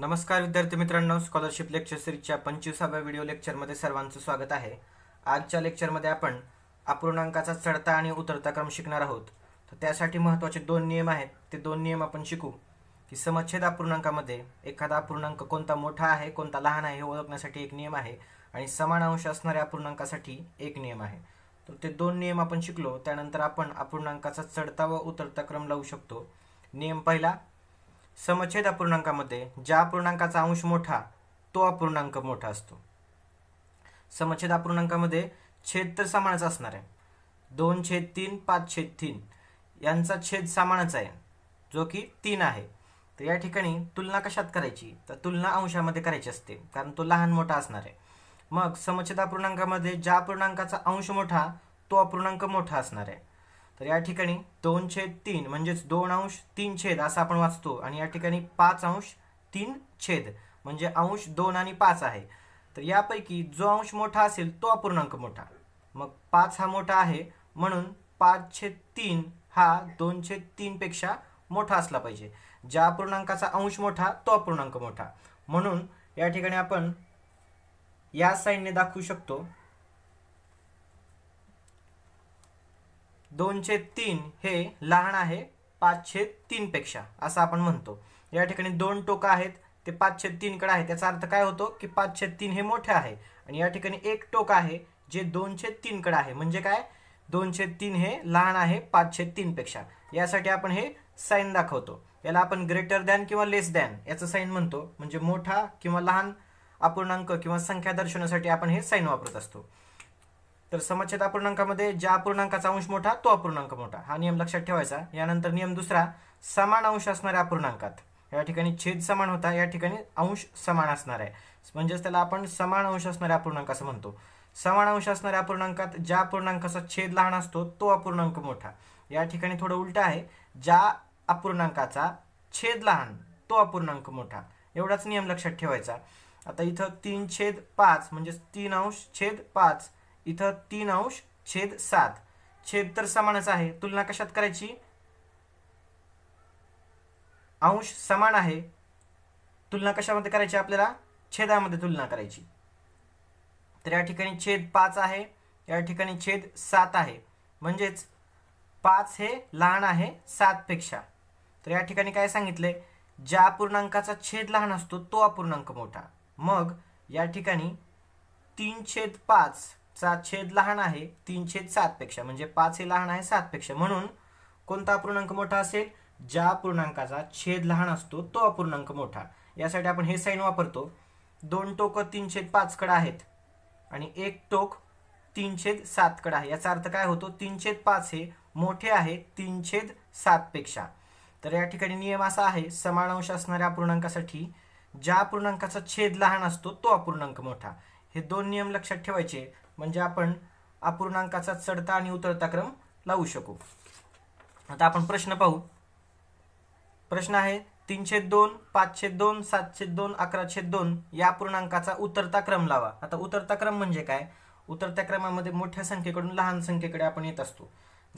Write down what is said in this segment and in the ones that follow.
नमस्कार विद्यार्थी मित्रांनो स्कॉलरशिप लेक्चर सिरीजच्या पंचवीसाव्या व्हिडिओ लेक्चरमध्ये सर्वांचं स्वागत आहे आजच्या लेक्चरमध्ये आपण अपूर्णांकाचा चढता आणि उतरता क्रम शिकणार आहोत तर त्यासाठी महत्त्वाचे दोन नियम आहेत ते दोन नियम आपण शिकू की समच्छेद अपूर्णांकामध्ये एखादा अपूर्णांक कोणता मोठा आहे कोणता लहान आहे हे ओळखण्यासाठी एक नियम आहे आणि समान अंश असणाऱ्या अपूर्णांकासाठी एक नियम आहे तर ते दोन नियम आपण शिकलो त्यानंतर आपण अपूर्णांकाचा चढता व उतरता क्रम लावू शकतो नियम पहिला समछेद अपूर्णांकामध्ये ज्या अपूर्णांकाचा अंश मोठा तो अपूर्णांक मोठा असतो समच्छेद अपूर्णांकामध्ये छेद तर समानच असणार आहे दोन छेद तीन पाच छेद तीन यांचा छेद समानच आहे जो की तीन आहे तर या ठिकाणी तुलना कशात करायची तर तुलना अंशामध्ये करायची असते कारण तो लहान मोठा असणार आहे मग समच्छेद अपूर्णांकामध्ये ज्या अपूर्णांकाचा अंश मोठा तो अपूर्णांक मोठा असणार आहे तर या ठिकाणी दोन छेद तीन म्हणजेच दोन अंश तीन छेद असा आपण वाचतो आणि या ठिकाणी पाच अंश तीन छेद म्हणजे अंश दोन आणि पाच आहे तर यापैकी जो अंश मोठा असेल तो अपूर्णांक मोठा मग पाच हा मोठा आहे म्हणून पाच छेद तीन हा दोन छेद पेक्षा मोठा असला पाहिजे ज्या अपूर्णांकाचा अंश मोठा तो अपूर्णांक मोठा म्हणून या ठिकाणी आपण या साईनने दाखवू शकतो दोनशे तीन हे लहान आहे पाचशे पेक्षा असं आपण म्हणतो या ठिकाणी दोन टोकं आहेत ते पाचशे कडे आहे त्याचा अर्थ काय होतो की पाचशे तीन हे मोठे आहे आणि या ठिकाणी एक टोक आहे जे दोनशे तीनकडे आहे म्हणजे काय दोनशे तीन हे लहान आहे पाचशे तीनपेक्षा यासाठी आपण हे साईन दाखवतो याला आपण ग्रेटर दॅन किंवा लेस दॅन याचं साईन म्हणतो म्हणजे मोठा किंवा लहान अपूर्णांक किंवा संख्या दर्शवण्यासाठी आपण हे साईन वापरत असतो तर समच्छेद अपूर्णांकामध्ये ज्या अपूर्णांकाचा अंश मोठा तो अपूर्णांक मोठा हा नियम लक्षात ठेवायचा यानंतर नियम दुसरा समान अंश असणाऱ्या अपूर्णांकात या ठिकाणी छेद समान होता या ठिकाणी अंश समान असणार आहे म्हणजेच त्याला आपण समान अंश असणाऱ्या अपूर्णांक असं म्हणतो समान अंश असणाऱ्या अपूर्णांकात ज्या अपूर्णांकाचा छेद लहान असतो तो अपूर्णांक मोठा या ठिकाणी थोडं उलट आहे ज्या अपूर्णांकाचा छेद लहान तो अपूर्णांक मोठा एवढाच नियम लक्षात ठेवायचा आता इथं तीन छेद पाच म्हणजेच तीन अंश छेद पाच इथं तीन अंश छेद सात छेद तर समानच आहे तुलना कशात करायची अंश समान आहे तुलना कशामध्ये करायची आपल्याला छेदामध्ये तुलना करायची तर या ठिकाणी छेद पाच आहे या ठिकाणी छेद सात आहे म्हणजेच पाच हे लहान आहे पेक्षा तर या ठिकाणी काय सांगितलंय ज्या अपूर्णांकाचा छेद लहान असतो तो अपूर्णांक मोठा मग या ठिकाणी तीन छेद पाच चा छेद लहान आहे तीन छेद पेक्षा म्हणजे पाच हे लहान आहे पेक्षा म्हणून कोणता अपूर्णांक मोठा असेल ज्या अपूर्णांकाचा छेद लहान असतो तो अपूर्णांक मोठा यासाठी आपण हे साईन वापरतो दोन टोक तीन छेद कड आहेत आणि एक टोक तीन छेद कड आहे याचा अर्थ काय होतो तीन छेद पाच हे मोठे आहे तीन छेद पेक्षा तर या ठिकाणी नियम असा आहे समान अंश असणाऱ्या अपूर्णांकासाठी ज्या अपूर्णांकाचा छेद लहान असतो तो अपूर्णांक मोठा हे दोन नियम लक्षात ठेवायचे म्हणजे आपण अपूर्णांकाचा चढता आणि उतरता क्रम लावू शकू आता आपण प्रश्न पाहू प्रश्न आहे तीनशे दोन पाचशे दोन सातशे दोन अकराशे दोन या पूर्णांकाचा उतरता क्रम लावा आता उतरता क्रम म्हणजे काय उतरत्या क्रमामध्ये मोठ्या संख्येकडून लहान संख्येकडे आपण येत असतो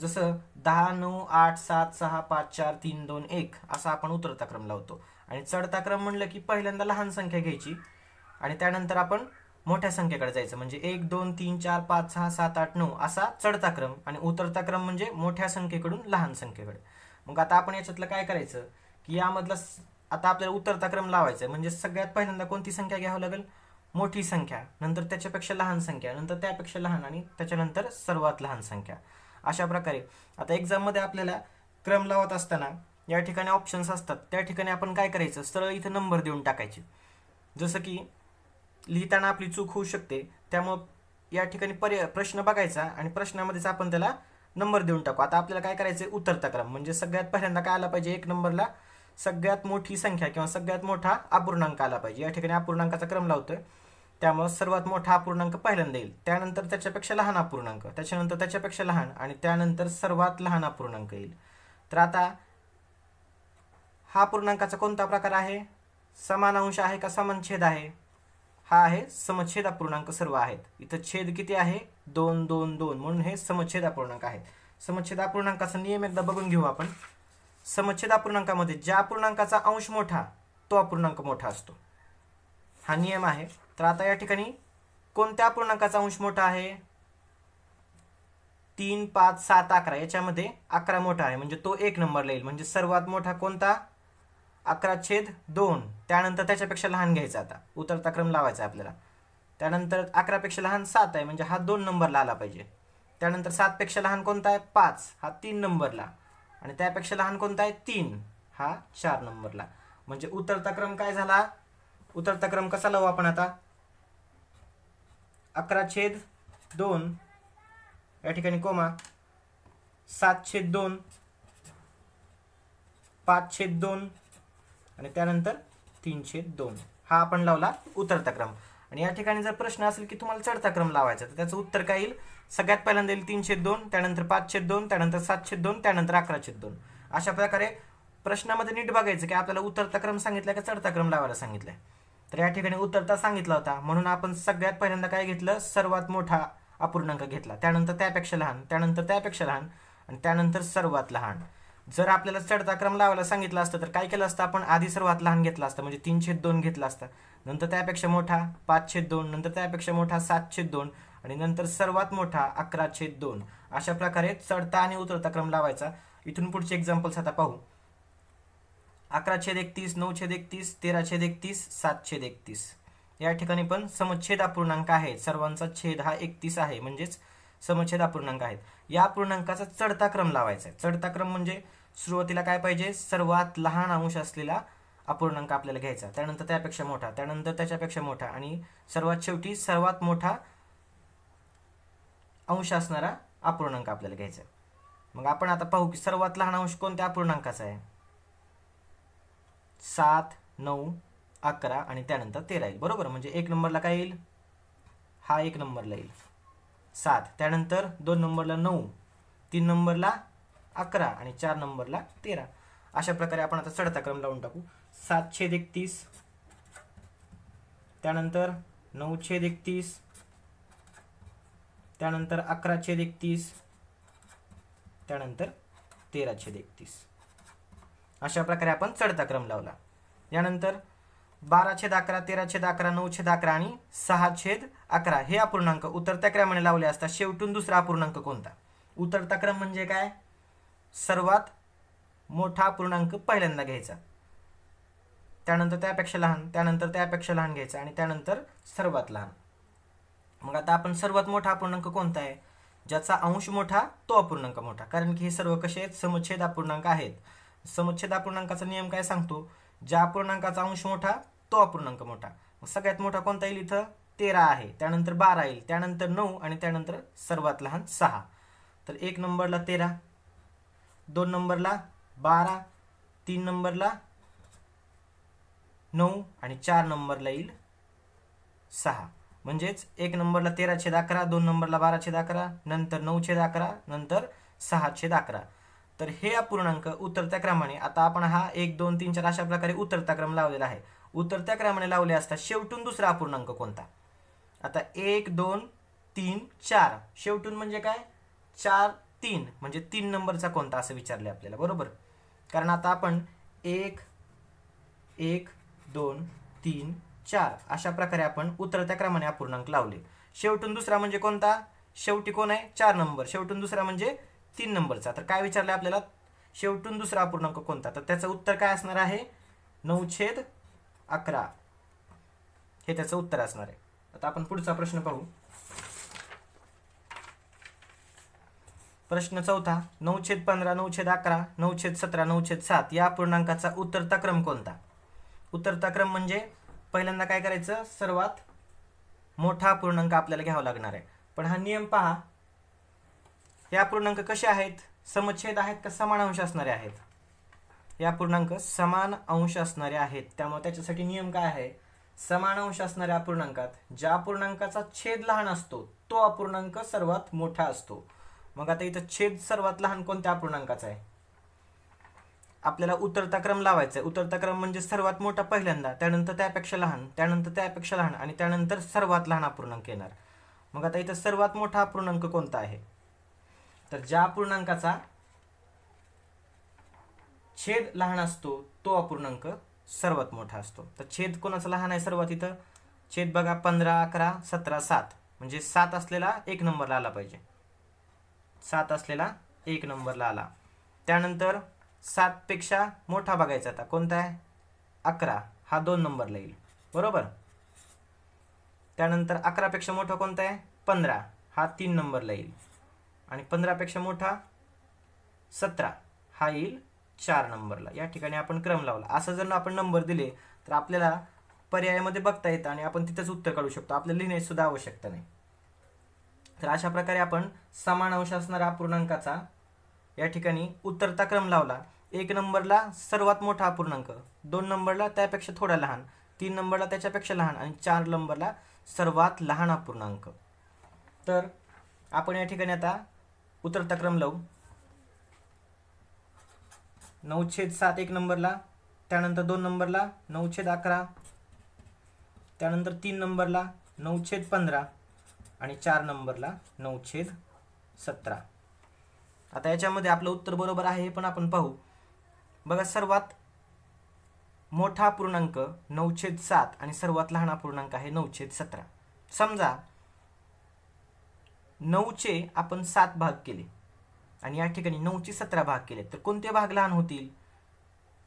जसं दहा नऊ आठ सात सहा पाच चार तीन दोन एक असा आपण उतरता क्रम लावतो आणि चढता क्रम म्हणलं की पहिल्यांदा लहान संख्या घ्यायची आणि त्यानंतर आपण मोठ्या संख्येकडे जायचं म्हणजे एक दोन तीन चार पाच सहा सात आठ नऊ असा चढता क्रम आणि उतरता क्रम म्हणजे मोठ्या संख्येकडून लहान संख्येकडे मग आता आपण याच्यातलं काय करायचं की यामधला आता आपल्याला उतरता क्रम लावायचा म्हणजे सगळ्यात पहिल्यांदा कोणती संख्या घ्यावं लागेल मोठी संख्या नंतर त्याच्यापेक्षा लहान संख्या नंतर त्यापेक्षा लहान आणि त्याच्यानंतर सर्वात लहान संख्या अशा प्रकारे आता एक्झाममध्ये आपल्याला क्रम लावत असताना या ठिकाणी ऑप्शन्स असतात त्या ठिकाणी आपण काय करायचं सरळ इथं नंबर देऊन टाकायचे जसं की लिहिताना आपली चूक होऊ शकते त्यामुळं या ठिकाणी पर्य प्रश्न बघायचा आणि प्रश्नामध्येच आपण त्याला नंबर देऊन टाकू आता आपल्याला काय करायचं आहे उतरता क्रम म्हणजे सगळ्यात पहिल्यांदा काय आला पाहिजे एक नंबरला सगळ्यात मोठी संख्या किंवा सगळ्यात मोठा अपूर्णांक आला पाहिजे या ठिकाणी अपूर्णांकाचा क्रम लावतोय त्यामुळं सर्वात मोठा अपूर्णांक पहिल्यांदा येईल त्यानंतर त्याच्यापेक्षा लहान अपूर्णांक त्याच्यानंतर त्याच्यापेक्षा लहान आणि त्यानंतर सर्वात लहान अपूर्णांक येईल तर आता हा पूर्णांकाचा कोणता प्रकार आहे समान अंश आहे का समान छेद आहे हा आहे समच्छेद अपूर्णांक सर्व आहेत इथं छेद किती आहे दोन दोन दोन म्हणून हे समच्छेद अपूर्णांक आहेत समच्छेद अपूर्णांकाचा नियम एकदा बघून घेऊ आपण समच्छेद अपूर्णांकामध्ये ज्या अपूर्णांकाचा अंश मोठा तो अपूर्णांक मोठा असतो हा नियम आहे तर आता या ठिकाणी कोणत्या अपूर्णांकाचा अंश मोठा आहे तीन पाच सात अकरा याच्यामध्ये अकरा मोठा आहे म्हणजे तो एक नंबर लाईल म्हणजे सर्वात मोठा कोणता अकरा छेद दोन त्यानंतर त्याच्यापेक्षा लहान घ्यायचा आता उतरता क्रम लावायचा आहे आपल्याला त्यानंतर अकरापेक्षा लहान सात आहे म्हणजे हा दोन नंबरला आला पाहिजे त्यानंतर सातपेक्षा लहान कोणता आहे पाच हा तीन नंबरला आणि त्यापेक्षा लहान कोणता आहे तीन हा चार नंबरला म्हणजे उतरता क्रम काय झाला उतरता क्रम कसा लावू आपण आता अकरा छेद दोन या ठिकाणी कोमा सात छेद दोन पाच छेद दोन आणि त्यानंतर तीनशे दोन हा आपण लावला उतरता क्रम आणि या ठिकाणी जर प्रश्न असेल की तुम्हाला चढता क्रम लावायचा तर त्याचं उत्तर काय येईल सगळ्यात पहिल्यांदा येईल तीनशे दोन त्यानंतर पाचशे दोन त्यानंतर सातशे दोन त्यानंतर अकराशे दोन अशा प्रकारे प्रश्नामध्ये नीट बघायचं की आपल्याला उतरता क्रम सांगितलाय का चढता क्रम लावायला सांगितलाय तर या ठिकाणी उतरता सांगितला होता म्हणून आपण सगळ्यात पहिल्यांदा काय घेतलं सर्वात मोठा अपूर्णांक घेतला त्यानंतर त्यापेक्षा लहान त्यानंतर त्यापेक्षा लहान आणि त्यानंतर सर्वात लहान जर आपल्याला चढता क्रम लावायला सांगितलं असतं तर काय केलं असतं आपण आधी सर्वात लहान घेतला असतं म्हणजे तीन छेद दोन घेतला असता नंतर त्यापेक्षा मोठा पाच छेद दोन नंतर त्यापेक्षा मोठा सात छेद दोन आणि नंतर सर्वात मोठा अकरा छेद दोन अशा प्रकारे चढता आणि उतरता क्रम लावायचा इथून पुढचे एक्झाम्पल्स आता पाहू अकरा छेद एकतीस नऊ छेद एकतीस तेरा छेद एकतीस सात छेद एकतीस या ठिकाणी पण समच्छेद अपूर्णांक आहे सर्वांचा छेद हा एकतीस आहे म्हणजेच समच्छेद अपूर्णांक आहेत या अपूर्णांकाचा चढता क्रम लावायचा आहे चढता क्रम म्हणजे सुरुवातीला काय पाहिजे सर्वात लहान अंश असलेला अपूर्णांक आपल्याला घ्यायचा त्यानंतर त्यापेक्षा मोठा त्यानंतर त्याच्यापेक्षा मोठा आणि सर्वात शेवटी सर्वात मोठा अंश असणारा अपूर्णांक आपल्याला घ्यायचा मग आपण आता पाहू की सर्वात लहान अंश कोणत्या अपूर्णांकाचा आहे सात नऊ अकरा आणि त्यानंतर तेरा येईल बरोबर म्हणजे एक नंबरला काय येईल हा एक नंबरला येईल सात त्यानंतर दोन नंबरला नऊ तीन नंबरला अकरा आणि चार नंबरला तेरा अशा प्रकारे आपण आता चढता क्रम लावून टाकू छेद एकतीस त्यानंतर छेद एकतीस त्यानंतर छेद एकतीस त्यानंतर छेद एकतीस अशा प्रकारे आपण चढता क्रम लावला यानंतर बारा छेद अकरा छेद अकरा छेद अकरा आणि सहा छेद अकरा हे अपूर्णांक उतरत्या क्रमाने लावले असता शेवटून दुसरा अपूर्णांक कोणता उतरता क्रम म्हणजे काय सर्वात मोठा पूर्णांक पहिल्यांदा घ्यायचा त्यानंतर त्यापेक्षा लहान त्यानंतर त्यापेक्षा लहान घ्यायचा आणि त्यानंतर सर्वात लहान मग आता आपण सर्वात मोठा अपूर्णांक कोणता आहे ज्याचा अंश मोठा तो अपूर्णांक मोठा कारण की हे सर्व कसे आहेत समच्छेद अपूर्णांक आहेत समच्छेद अपूर्णांकाचा नियम काय सांगतो ज्या अपूर्णांकाचा अंश मोठा तो अपूर्णांक मोठा सगळ्यात मोठा कोणता येईल इथं तेरा आहे त्यानंतर बारा येईल त्यानंतर नऊ आणि त्यानंतर सर्वात लहान सहा तर एक नंबरला तेरा दोन नंबरला बारा तीन नंबरला नऊ आणि चार नंबरला येईल सहा म्हणजेच एक नंबरला तेरा छेद अकरा दोन नंबरला बारा छेद अकरा नंतर नऊ छेद अकरा नंतर सहा छेद अकरा तर हे अपूर्णांक उतरत्या क्रमाने आता आपण हा एक दोन तीन चार अशा प्रकारे उतरता क्रम लावलेला आहे उतरत्या क्रमाने लावले असता शेवटून दुसरा अपूर्णांक कोणता आता एक दोन तीन चार शेवटून म्हणजे काय चार तीन म्हणजे तीन नंबरचा कोणता असं विचारले आपल्याला बरोबर कारण आता आपण एक एक दोन तीन चार अशा प्रकारे आपण उतरत्या क्रमाने अपूर्णांक लावले शेवटून दुसरा म्हणजे कोणता शेवटी कोण आहे चार नंबर शेवटून दुसरा म्हणजे तीन नंबरचा तर काय विचारलं आपल्याला शेवटून दुसरा अपूर्णांक कोणता तर त्याचं उत्तर काय असणार आहे नऊ छेद अकरा हे त्याचं उत्तर असणार आहे आता आपण पुढचा प्रश्न पाहू प्रश्न चौथा छेद पंधरा नऊ छेद अकरा छेद सतरा छेद सात या पूर्णांकाचा उत्तरता क्रम कोणता उत्तरता क्रम म्हणजे पहिल्यांदा काय करायचं सर्वात मोठा पूर्णांक आपल्याला घ्यावा लागणार आहे पण हा नियम पहा या पूर्णांक कसे आहेत समच्छेद आहेत का समान अंश असणारे आहेत या पूर्णांक समान अंश असणारे आहेत त्यामुळे त्याच्यासाठी नियम काय आहे समान अंश असणाऱ्या अपूर्णांकात ज्या पूर्णांकाचा छेद लहान असतो तो अपूर्णांक सर्वात मोठा असतो मग आता इथं छेद सर्वात लहान कोणत्या अपूर्णांकाचा आहे आपल्याला उतरता क्रम लावायचा आहे उतरता क्रम म्हणजे सर्वात मोठा पहिल्यांदा त्यानंतर त्यापेक्षा लहान त्यानंतर त्यापेक्षा लहान आणि त्यानंतर सर्वात लहान अपूर्णांक येणार मग आता इथं सर्वात मोठा अपूर्णांक कोणता आहे तर ज्या अपूर्णांकाचा छेद लहान असतो तो अपूर्णांक सर्वात मोठा असतो तर छेद कोणाचा लहान आहे सर्वात इथं छेद बघा पंधरा अकरा सतरा सात म्हणजे सात असलेला एक नंबरला आला पाहिजे सात असलेला एक नंबरला आला त्यानंतर सातपेक्षा मोठा बघायचा आता कोणता आहे अकरा हा दोन नंबरला येईल बरोबर त्यानंतर अकरापेक्षा मोठा कोणता आहे पंधरा हा तीन नंबरला येईल आणि पंधरापेक्षा मोठा सतरा हा येईल चार नंबरला या ठिकाणी आपण क्रम लावला असं जर आपण नंबर दिले तर आपल्याला पर्यायामध्ये बघता येतं आणि आपण तिथंच उत्तर काढू शकतो आपल्याला लिहिण्याची सुद्धा आवश्यकता नाही तर अशा प्रकारे आपण समान अंश असणारा अपूर्णांकाचा या ठिकाणी उत्तरता क्रम लावला एक नंबरला सर्वात मोठा अपूर्णांक दोन नंबरला त्यापेक्षा थोडा लहान तीन नंबरला त्याच्यापेक्षा लहान आणि चार नंबरला सर्वात लहान अपूर्णांक तर आपण या ठिकाणी आता उत्तरता क्रम लावू छेद सात एक नंबरला त्यानंतर दोन नंबरला नऊ छेद अकरा त्यानंतर तीन नंबरला नऊ छेद पंधरा आणि चार नंबरला नऊ छेद सतरा आता याच्यामध्ये आपलं उत्तर बरोबर आहे हे पण आपण पाहू बघा सर्वात मोठा पूर्णांक नऊ छेद सात आणि सर्वात लहान पूर्णांक आहे छेद सतरा समजा चे आपण सात भाग केले आणि या ठिकाणी नऊचे सतरा भाग केले तर कोणते भाग लहान होतील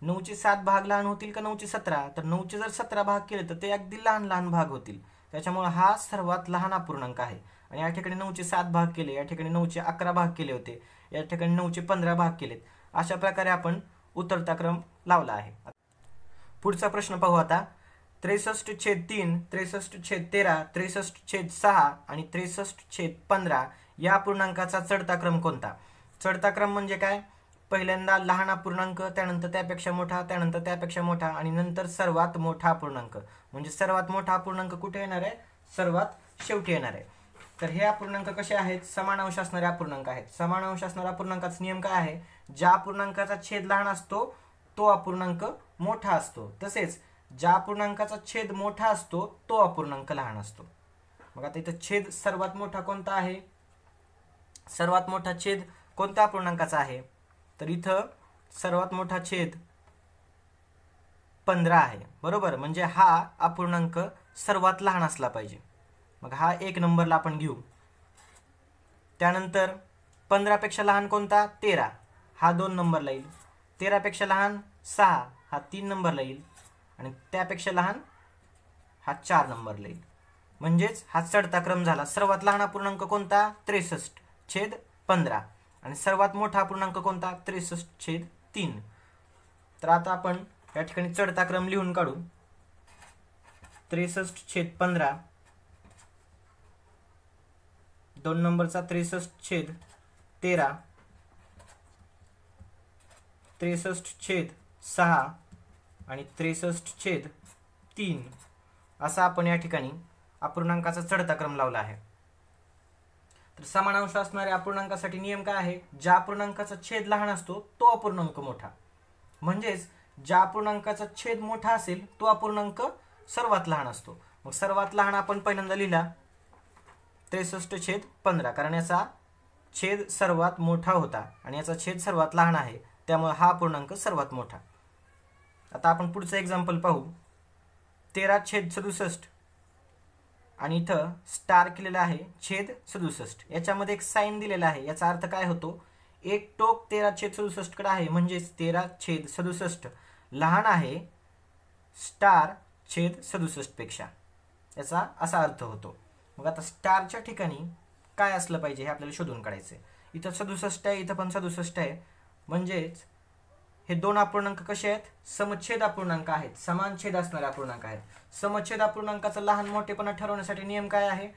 नऊचे सात भाग लहान होतील का नऊचे सतरा तर नऊचे जर सतरा भाग केले तर ते अगदी लहान लहान भाग होतील त्याच्यामुळे हा सर्वात लहान अपूर्णांक आहे आणि या ठिकाणी नऊचे सात भाग केले या ठिकाणी नऊचे अकरा भाग केले होते या ठिकाणी नऊचे पंधरा भाग केलेत अशा प्रकारे आपण उतरता क्रम लावला आहे पुढचा प्रश्न पाहू आता त्रेसष्ट छेद तीन त्रेसष्ट छेद तेरा त्रेसष्ट छेद सहा आणि त्रेसष्ट छेद पंधरा या पूर्णांकाचा चढता क्रम कोणता चढता क्रम म्हणजे काय पहिल्यांदा लहान अपूर्णांक त्यानंतर त्यापेक्षा मोठा त्यानंतर त्यापेक्षा मोठा आणि नंतर सर्वात मोठा अपूर्णांक म्हणजे सर्वात मोठा अपूर्णांक कुठे येणार आहे सर्वात शेवटी येणार आहे तर हे अपूर्णांक कसे आहेत समान अंश असणारे अपूर्णांक आहेत समान अंश असणाऱ्या अपूर्णांकाचा नियम काय आहे ज्या अपूर्णांकाचा छेद लहान असतो तो अपूर्णांक मोठा असतो तसेच ज्या अपूर्णांकाचा छेद मोठा असतो तो अपूर्णांक लहान असतो मग आता इथं छेद सर्वात मोठा कोणता आहे सर्वात मोठा छेद कोणत्या अपूर्णांकाचा आहे तर इथं सर्वात मोठा छेद पंधरा आहे बरोबर म्हणजे हा अपूर्णांक सर्वात लहान असला पाहिजे मग हा एक नंबरला आपण घेऊ त्यानंतर पंधरापेक्षा लहान कोणता तेरा हा दोन नंबरला येईल तेरापेक्षा लहान सहा हा तीन नंबरला येईल आणि त्यापेक्षा लहान हा चार नंबर येईल म्हणजेच हा चढता क्रम झाला सर्वात लहान अपूर्णांक कोणता त्रेसष्ट छेद पंधरा आणि सर्वात मोठा अपूर्णांक कोणता त्रेसष्ट छेद तीन तर आता आपण या ठिकाणी चढता क्रम लिहून काढू त्रेसष्ट छेद पंधरा दोन नंबरचा त्रेसष्ट छेद तेरा त्रेसष्ट छेद सहा आणि त्रेसष्ट छेद तीन असा आपण या ठिकाणी अपूर्णांकाचा चढता क्रम लावला आहे तर समान अंश असणाऱ्या अपूर्णांकासाठी नियम काय आहे ज्या अपूर्णांकाचा छेद लहान असतो तो अपूर्णांक मोठा म्हणजेच ज्या अपूर्णांकाचा छेद मोठा असेल तो अपूर्णांक सर्वात लहान असतो मग सर्वात लहान आपण पहिल्यांदा लिहिला त्रेसष्ट छेद पंधरा कारण याचा छेद सर्वात मोठा होता आणि याचा छेद सर्वात लहान आहे त्यामुळे हा अपूर्णांक सर्वात मोठा आता आपण पुढचं एक्झाम्पल पाहू तेरा छेद सदुसष्ट आणि इथं स्टार केलेला आहे छेद सदुसष्ट याच्यामध्ये एक साईन दिलेला आहे याचा अर्थ काय होतो एक टोक तेरा छेद सदुसष्टकडे आहे म्हणजेच तेरा छेद सदुसष्ट लहान आहे स्टार छेद सदुसष्टपेक्षा याचा असा अर्थ होतो मग आता स्टारच्या ठिकाणी काय असलं पाहिजे हे आपल्याला शोधून काढायचं आहे इथं सदुसष्ट आहे इथं पण सदुसष्ट आहे म्हणजेच हे दोन अपूर्णांक कसे आहेत समच्छेद अपूर्णांक आहेत समान छेद असणारे अपूर्णांक आहेत समच्छेद अपूर्णांकाचं लहान मोठेपणा ठरवण्यासाठी नियम काय आहे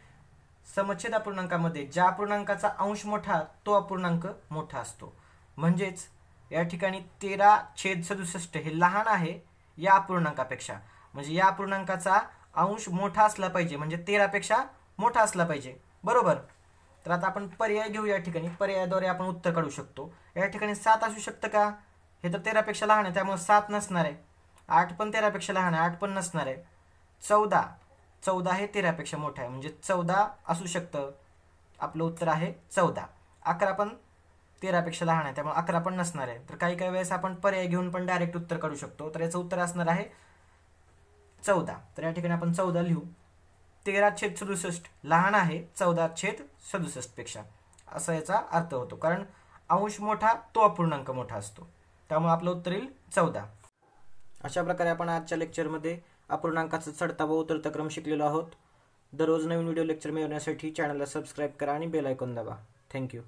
समच्छेद अपूर्णांकामध्ये ज्या अपूर्णांकाचा अंश मोठा तो अपूर्णांक मोठा असतो म्हणजेच या ठिकाणी तेरा छेद सदुसष्ट हे लहान आहे या अपूर्णांकापेक्षा म्हणजे या अपूर्णांकाचा अंश मोठा असला पाहिजे म्हणजे तेरापेक्षा मोठा असला पाहिजे बरोबर तर आता आपण पर्याय घेऊ या ठिकाणी पर्यायाद्वारे आपण उत्तर काढू शकतो या ठिकाणी सात असू शकतं का हे तर तेरापेक्षा लहान आहे त्यामुळे सात नसणार आहे आठ पण तेरापेक्षा लहान आहे आठ पण नसणार आहे चौदा चौदा हे तेरापेक्षा मोठं आहे म्हणजे चौदा असू शकतं आपलं उत्तर आहे चौदा अकरा पण तेरापेक्षा लहान आहे त्यामुळे अकरा पण नसणार आहे तर काही काही वेळेस आपण पर्याय घेऊन पण डायरेक्ट उत्तर काढू शकतो तर याचं उत्तर असणार आहे चौदा तर या ठिकाणी आपण चौदा लिहू तेरा छेद सदुसष्ट लहान आहे चौदा छेद पेक्षा असा याचा अर्थ होतो कारण अंश मोठा तो अपूर्णांक मोठा असतो त्यामुळे आपलं उत्तर येईल चौदा अशा प्रकारे आपण आजच्या लेक्चरमध्ये अपूर्णांकाचा चढता व क्रम शिकलेलो आहोत दररोज नवीन व्हिडिओ लेक्चर मिळवण्यासाठी चॅनलला सबस्क्राईब करा आणि बेल आयकॉन दाबा थँक्यू